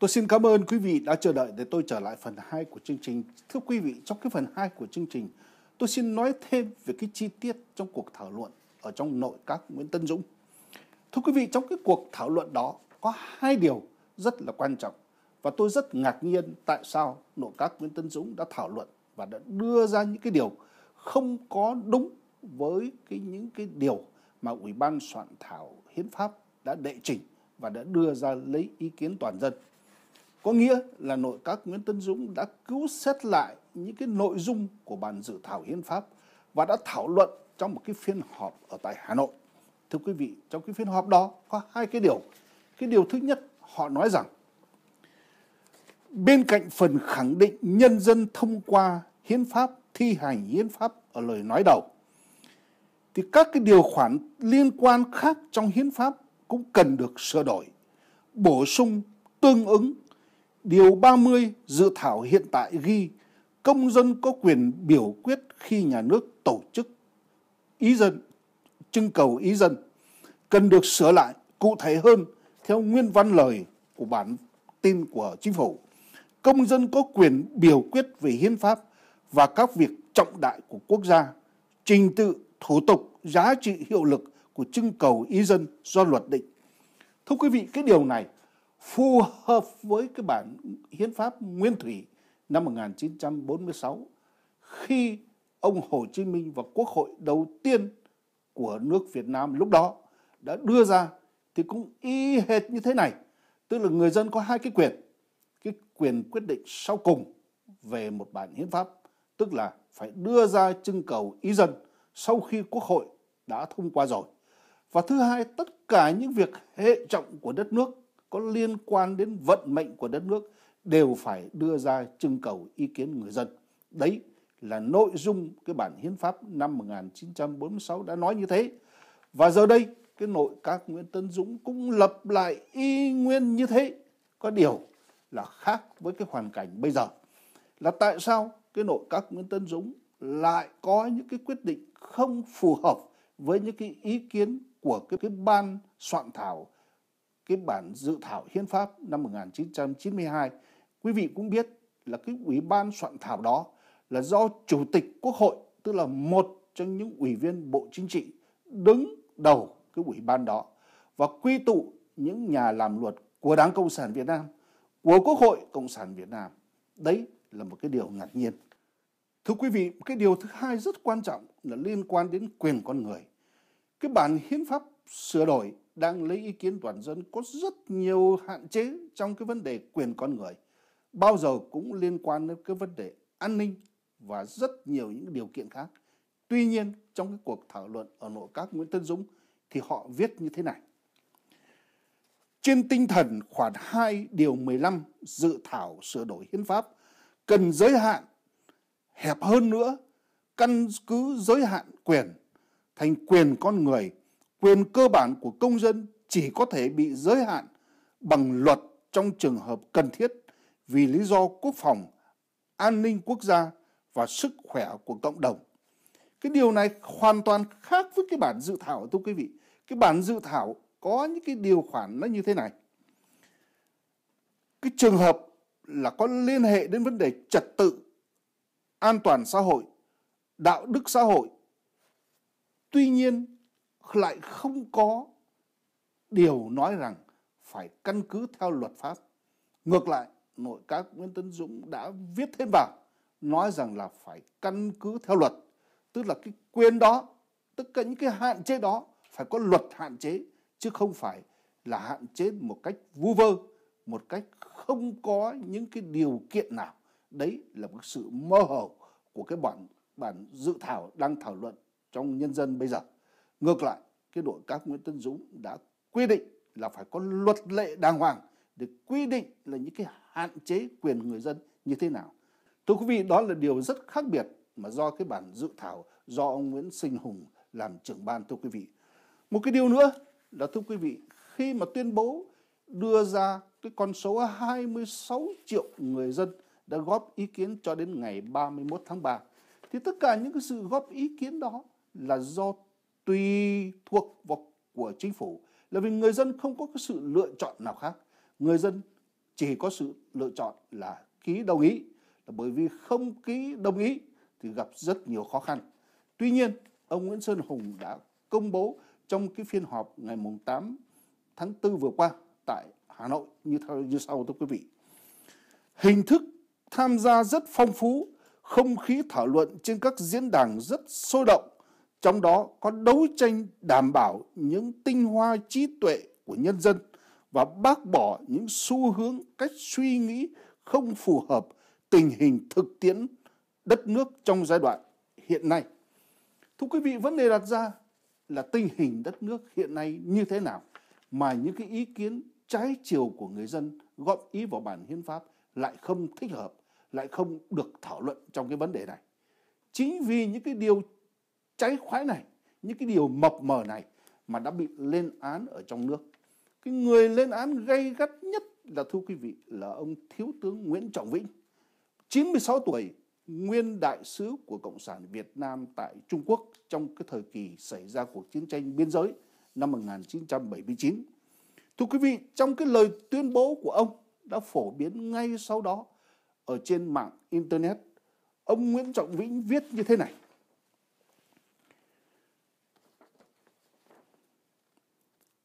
Tôi xin cảm ơn quý vị đã chờ đợi để tôi trở lại phần 2 của chương trình. Thưa quý vị, trong cái phần 2 của chương trình, tôi xin nói thêm về cái chi tiết trong cuộc thảo luận ở trong nội các Nguyễn Tân Dũng. Thưa quý vị, trong cái cuộc thảo luận đó có hai điều rất là quan trọng và tôi rất ngạc nhiên tại sao nội các Nguyễn Tân Dũng đã thảo luận và đã đưa ra những cái điều không có đúng với cái những cái điều mà Ủy ban soạn thảo hiến pháp đã đệ trình và đã đưa ra lấy ý kiến toàn dân. Có nghĩa là nội các Nguyễn Tấn Dũng đã cứu xét lại những cái nội dung của bản dự thảo hiến pháp và đã thảo luận trong một cái phiên họp ở tại Hà Nội. Thưa quý vị, trong cái phiên họp đó có hai cái điều. Cái điều thứ nhất, họ nói rằng bên cạnh phần khẳng định nhân dân thông qua hiến pháp thi hành hiến pháp ở lời nói đầu thì các cái điều khoản liên quan khác trong hiến pháp cũng cần được sửa đổi, bổ sung tương ứng Điều 30 dự thảo hiện tại ghi công dân có quyền biểu quyết khi nhà nước tổ chức ý dân, trưng cầu ý dân cần được sửa lại cụ thể hơn theo nguyên văn lời của bản tin của chính phủ. Công dân có quyền biểu quyết về hiến pháp và các việc trọng đại của quốc gia, trình tự, thủ tục, giá trị hiệu lực của trưng cầu ý dân do luật định. Thưa quý vị, cái điều này phù hợp với cái bản hiến pháp nguyên thủy năm 1946 khi ông Hồ Chí Minh và Quốc hội đầu tiên của nước Việt Nam lúc đó đã đưa ra thì cũng y hệt như thế này. Tức là người dân có hai cái quyền. Cái quyền quyết định sau cùng về một bản hiến pháp tức là phải đưa ra trưng cầu ý dân sau khi Quốc hội đã thông qua rồi. Và thứ hai, tất cả những việc hệ trọng của đất nước có liên quan đến vận mệnh của đất nước đều phải đưa ra trưng cầu ý kiến người dân. Đấy là nội dung cái bản hiến pháp năm 1946 đã nói như thế. Và giờ đây cái nội các Nguyễn Tấn Dũng cũng lập lại y nguyên như thế. Có điều là khác với cái hoàn cảnh bây giờ. Là tại sao cái nội các Nguyễn Tấn Dũng lại có những cái quyết định không phù hợp với những cái ý kiến của cái, cái ban soạn thảo cái bản dự thảo hiến pháp năm 1992, quý vị cũng biết là cái ủy ban soạn thảo đó là do chủ tịch quốc hội tức là một trong những ủy viên bộ chính trị đứng đầu cái ủy ban đó và quy tụ những nhà làm luật của Đảng Cộng sản Việt Nam, của Quốc hội Cộng sản Việt Nam. Đấy là một cái điều ngạc nhiên. Thưa quý vị, cái điều thứ hai rất quan trọng là liên quan đến quyền con người. Cái bản hiến pháp sửa đổi đang lấy ý kiến toàn dân có rất nhiều hạn chế trong cái vấn đề quyền con người bao giờ cũng liên quan đến cái vấn đề an ninh và rất nhiều những điều kiện khác tuy nhiên trong cái cuộc thảo luận ở nội các Nguyễn Tân Dũng thì họ viết như thế này trên tinh thần khoản 2 điều 15 dự thảo sửa đổi hiến pháp cần giới hạn hẹp hơn nữa căn cứ giới hạn quyền thành quyền con người quyền cơ bản của công dân chỉ có thể bị giới hạn bằng luật trong trường hợp cần thiết vì lý do quốc phòng, an ninh quốc gia và sức khỏe của cộng đồng. Cái điều này hoàn toàn khác với cái bản dự thảo thưa quý vị. Cái bản dự thảo có những cái điều khoản nó như thế này. Cái trường hợp là có liên hệ đến vấn đề trật tự, an toàn xã hội, đạo đức xã hội. Tuy nhiên, lại không có điều nói rằng phải căn cứ theo luật pháp. Ngược lại, nội các Nguyễn Tấn Dũng đã viết thêm vào nói rằng là phải căn cứ theo luật, tức là cái quyền đó, tất cả những cái hạn chế đó phải có luật hạn chế chứ không phải là hạn chế một cách vu vơ, một cách không có những cái điều kiện nào. Đấy là một sự mơ hồ của cái bản bản dự thảo đang thảo luận trong nhân dân bây giờ. Ngược lại, cái nội các Nguyễn Tân Dũng đã quy định là phải có luật lệ đàng hoàng để quy định là những cái hạn chế quyền người dân như thế nào. Thưa quý vị, đó là điều rất khác biệt mà do cái bản dự thảo do ông Nguyễn Sinh Hùng làm trưởng ban thưa quý vị. Một cái điều nữa là thưa quý vị, khi mà tuyên bố đưa ra cái con số 26 triệu người dân đã góp ý kiến cho đến ngày 31 tháng 3 thì tất cả những cái sự góp ý kiến đó là do tùy thuộc vào của chính phủ là vì người dân không có sự lựa chọn nào khác. Người dân chỉ có sự lựa chọn là ký đồng ý là bởi vì không ký đồng ý thì gặp rất nhiều khó khăn. Tuy nhiên, ông Nguyễn Sơn Hùng đã công bố trong cái phiên họp ngày 8 tháng 4 vừa qua tại Hà Nội như theo như sau thưa quý vị. Hình thức tham gia rất phong phú, không khí thảo luận trên các diễn đàn rất sôi động, trong đó có đấu tranh đảm bảo những tinh hoa trí tuệ của nhân dân và bác bỏ những xu hướng cách suy nghĩ không phù hợp tình hình thực tiễn đất nước trong giai đoạn hiện nay. Thưa quý vị, vấn đề đặt ra là tình hình đất nước hiện nay như thế nào mà những cái ý kiến trái chiều của người dân góp ý vào bản hiến pháp lại không thích hợp, lại không được thảo luận trong cái vấn đề này. Chính vì những cái điều trái khoái này, những cái điều mập mờ này mà đã bị lên án ở trong nước. Cái người lên án gây gắt nhất là thưa quý vị là ông Thiếu tướng Nguyễn Trọng Vĩnh, 96 tuổi, nguyên đại sứ của Cộng sản Việt Nam tại Trung Quốc trong cái thời kỳ xảy ra cuộc chiến tranh biên giới năm 1979. Thưa quý vị, trong cái lời tuyên bố của ông đã phổ biến ngay sau đó ở trên mạng Internet, ông Nguyễn Trọng Vĩnh viết như thế này.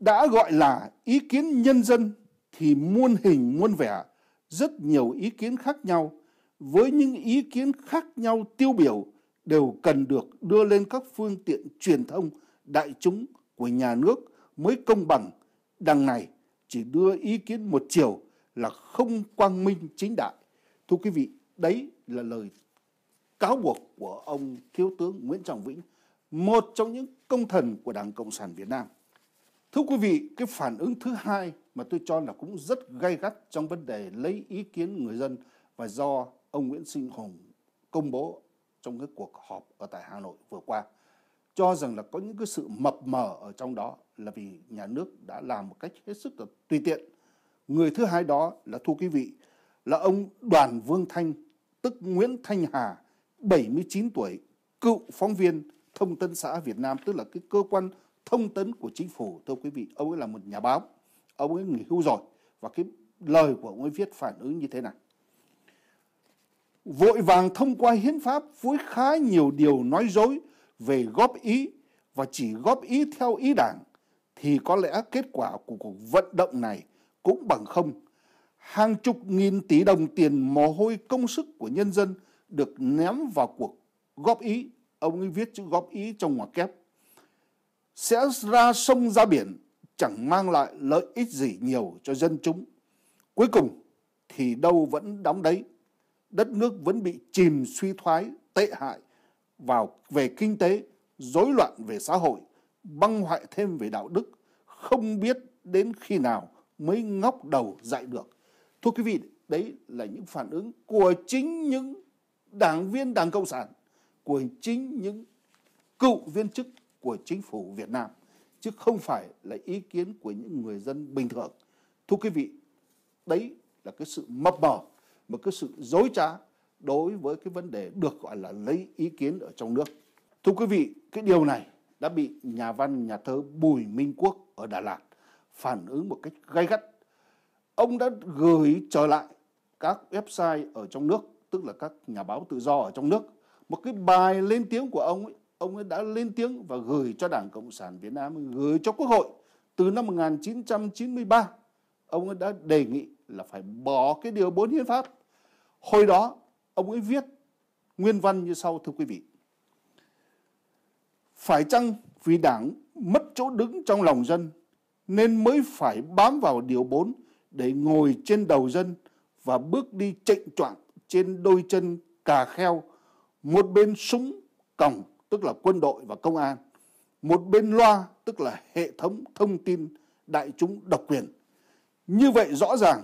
đã gọi là ý kiến nhân dân thì muôn hình muôn vẻ, rất nhiều ý kiến khác nhau với những ý kiến khác nhau tiêu biểu đều cần được đưa lên các phương tiện truyền thông đại chúng của nhà nước mới công bằng. Đằng này chỉ đưa ý kiến một chiều là không quang minh chính đại. Thưa quý vị, đấy là lời cáo buộc của ông Thiếu tướng Nguyễn Trọng Vĩnh, một trong những công thần của Đảng Cộng sản Việt Nam. Thưa quý vị, cái phản ứng thứ hai mà tôi cho là cũng rất gay gắt trong vấn đề lấy ý kiến người dân và do ông Nguyễn Sinh Hùng công bố trong cái cuộc họp ở tại Hà Nội vừa qua cho rằng là có những cái sự mập mờ ở trong đó là vì nhà nước đã làm một cách hết sức là tùy tiện. Người thứ hai đó là thưa quý vị là ông Đoàn Vương Thanh tức Nguyễn Thanh Hà 79 tuổi cựu phóng viên thông tấn xã Việt Nam tức là cái cơ quan thông tấn của chính phủ thưa quý vị ông ấy là một nhà báo ông ấy nghỉ hưu rồi và cái lời của ông ấy viết phản ứng như thế này vội vàng thông qua hiến pháp với khá nhiều điều nói dối về góp ý và chỉ góp ý theo ý đảng thì có lẽ kết quả của cuộc vận động này cũng bằng không. Hàng chục nghìn tỷ đồng tiền mồ hôi công sức của nhân dân được ném vào cuộc góp ý. Ông ấy viết chữ góp ý trong ngoặc kép sẽ ra sông ra biển chẳng mang lại lợi ích gì nhiều cho dân chúng. Cuối cùng thì đâu vẫn đóng đấy, đất nước vẫn bị chìm suy thoái, tệ hại vào về kinh tế, rối loạn về xã hội, băng hoại thêm về đạo đức, không biết đến khi nào mới ngóc đầu dạy được. Thưa quý vị, đấy là những phản ứng của chính những đảng viên Đảng Cộng sản, của chính những cựu viên chức của chính phủ Việt Nam chứ không phải là ý kiến của những người dân bình thường. Thưa quý vị, đấy là cái sự mập mờ, một cái sự dối trá đối với cái vấn đề được gọi là lấy ý kiến ở trong nước. Thưa quý vị, cái điều này đã bị nhà văn nhà thơ Bùi Minh Quốc ở Đà Lạt phản ứng một cách gay gắt. Ông đã gửi trở lại các website ở trong nước, tức là các nhà báo tự do ở trong nước, một cái bài lên tiếng của ông ấy ông ấy đã lên tiếng và gửi cho Đảng Cộng sản Việt Nam, gửi cho Quốc hội từ năm 1993. Ông ấy đã đề nghị là phải bỏ cái điều 4 hiến pháp. Hồi đó, ông ấy viết nguyên văn như sau thưa quý vị. Phải chăng vì Đảng mất chỗ đứng trong lòng dân nên mới phải bám vào điều 4 để ngồi trên đầu dân và bước đi trịnh trọng trên đôi chân cà kheo, một bên súng còng tức là quân đội và công an, một bên loa tức là hệ thống thông tin đại chúng độc quyền. Như vậy rõ ràng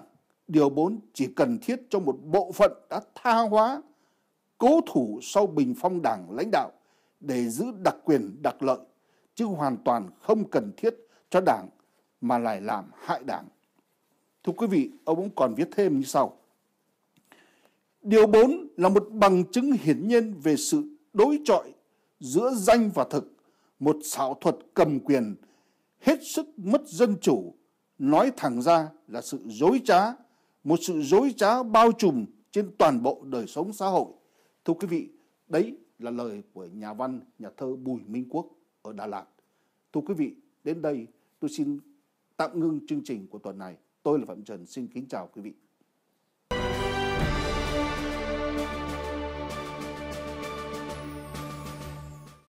điều 4 chỉ cần thiết cho một bộ phận đã tha hóa cố thủ sau bình phong đảng lãnh đạo để giữ đặc quyền đặc lợi chứ hoàn toàn không cần thiết cho đảng mà lại làm hại đảng. Thưa quý vị, ông cũng còn viết thêm như sau. Điều 4 là một bằng chứng hiển nhiên về sự đối trọi giữa danh và thực, một xảo thuật cầm quyền hết sức mất dân chủ, nói thẳng ra là sự dối trá, một sự dối trá bao trùm trên toàn bộ đời sống xã hội. Thưa quý vị, đấy là lời của nhà văn, nhà thơ Bùi Minh Quốc ở Đà Lạt. Thưa quý vị, đến đây tôi xin tạm ngưng chương trình của tuần này. Tôi là Phạm Trần, xin kính chào quý vị.